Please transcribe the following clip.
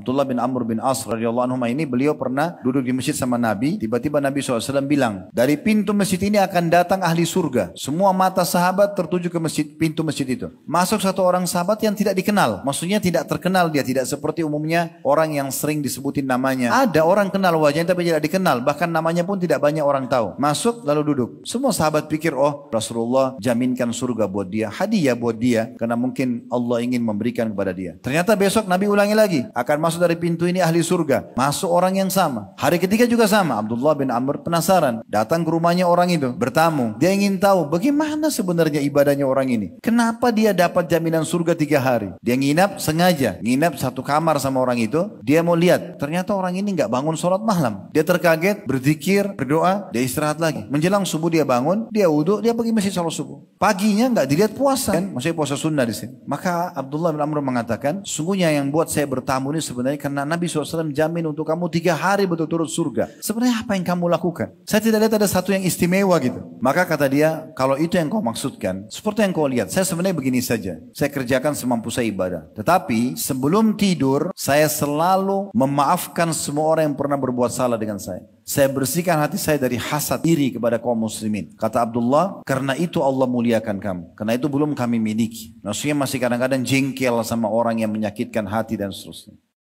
Abdullah bin Amr bin As radhiyallahu anhu ini beliau pernah duduk di masjid sama Nabi. Tiba-tiba Nabi SAW bilang, dari pintu masjid ini akan datang ahli surga. Semua mata sahabat tertuju ke masjid pintu masjid itu. Masuk satu orang sahabat yang tidak dikenal. Maksudnya tidak terkenal dia. Tidak seperti umumnya orang yang sering disebutin namanya. Ada orang kenal wajahnya tapi tidak dikenal. Bahkan namanya pun tidak banyak orang tahu. Masuk lalu duduk. Semua sahabat pikir, oh Rasulullah jaminkan surga buat dia. Hadiah buat dia. Karena mungkin Allah ingin memberikan kepada dia. Ternyata besok Nabi ulangi lagi. Akan masuk masuk dari pintu ini ahli surga. Masuk orang yang sama. Hari ketiga juga sama. Abdullah bin Amr penasaran. Datang ke rumahnya orang itu. Bertamu. Dia ingin tahu bagaimana sebenarnya ibadahnya orang ini. Kenapa dia dapat jaminan surga tiga hari. Dia nginap sengaja. Nginap satu kamar sama orang itu. Dia mau lihat. Ternyata orang ini nggak bangun sholat malam. Dia terkaget, berzikir, berdoa. Dia istirahat lagi. Menjelang subuh dia bangun. Dia wudhu. Dia pergi masjid sholat subuh. Paginya nggak dilihat puasa. Kan? Maksudnya puasa sunnah di sini. Maka Abdullah bin Amr mengatakan. Sungguhnya yang buat saya bertamu ini sebenarnya sebenarnya karena Nabi SAW jamin untuk kamu tiga hari betul turut surga. Sebenarnya apa yang kamu lakukan? Saya tidak lihat ada satu yang istimewa gitu. Maka kata dia, kalau itu yang kau maksudkan, seperti yang kau lihat, saya sebenarnya begini saja. Saya kerjakan semampu saya ibadah. Tetapi sebelum tidur, saya selalu memaafkan semua orang yang pernah berbuat salah dengan saya. Saya bersihkan hati saya dari hasad iri kepada kaum muslimin. Kata Abdullah, karena itu Allah muliakan kamu. Karena itu belum kami miliki. Maksudnya masih kadang-kadang jengkel sama orang yang menyakitkan hati dan seterusnya.